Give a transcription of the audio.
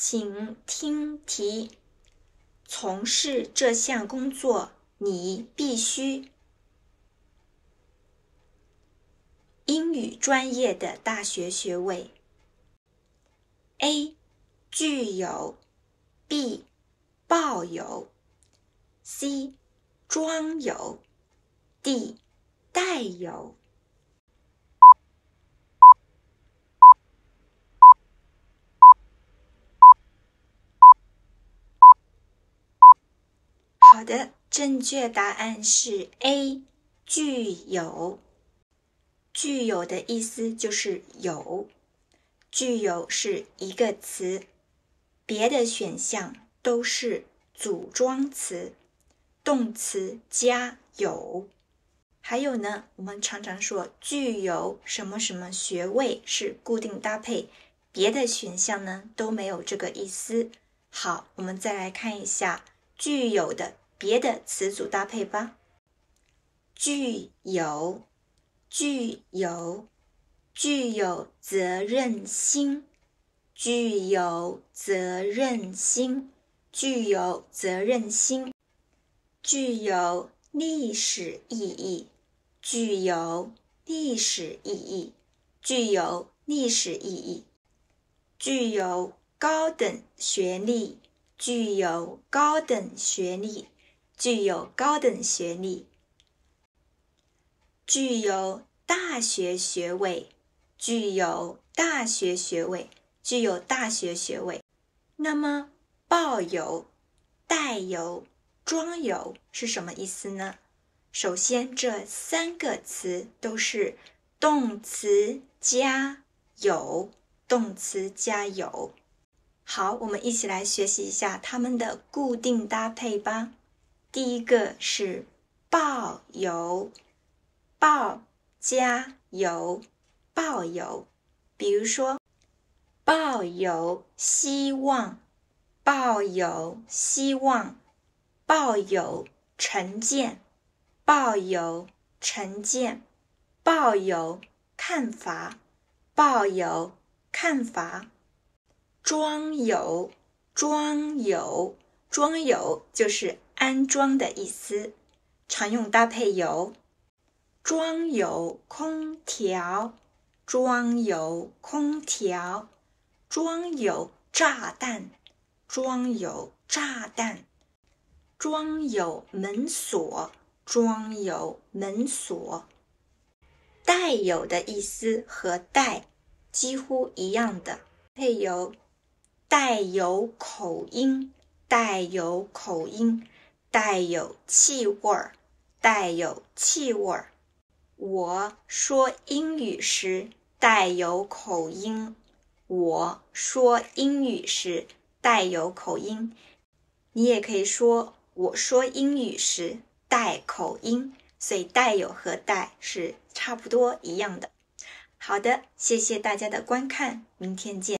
请听题。从事这项工作，你必须英语专业的大学学位。A. 具有，B. 抱有，C. 装有，D. 带有。好的，正确答案是 A，具有。具有的意思就是有，具有是一个词，别的选项都是组装词，动词加有。还有呢，我们常常说具有什么什么学位是固定搭配，别的选项呢都没有这个意思。好，我们再来看一下具有的。别的词组搭配吧。具有，具有，具有责任心；具有责任心，具有责任心；具有历史意义，具有历史意义，具有历史意义；具有高等学历，具有高等学历。具有高等学历，具有大学学位，具有大学学位，具有大学学位。那么，抱有、带有、装有是什么意思呢？首先，这三个词都是动词加有，动词加有。好，我们一起来学习一下它们的固定搭配吧。第一个是抱有，抱加油，抱有，比如说抱有希望，抱有希望，抱有成见，抱有成见，抱有看法，抱有看法，装有，装有，装有就是。安装的意思，常用搭配有：装有空调，装有空调，装有炸弹，装有炸弹，装有门锁，装有门锁。带有的意思和带几乎一样，的配有带有口音，带有口音。带有气味儿，带有气味儿。我说英语时带有口音，我说英语时带有口音。你也可以说我说英语时带口音，所以带有和带是差不多一样的。好的，谢谢大家的观看，明天见。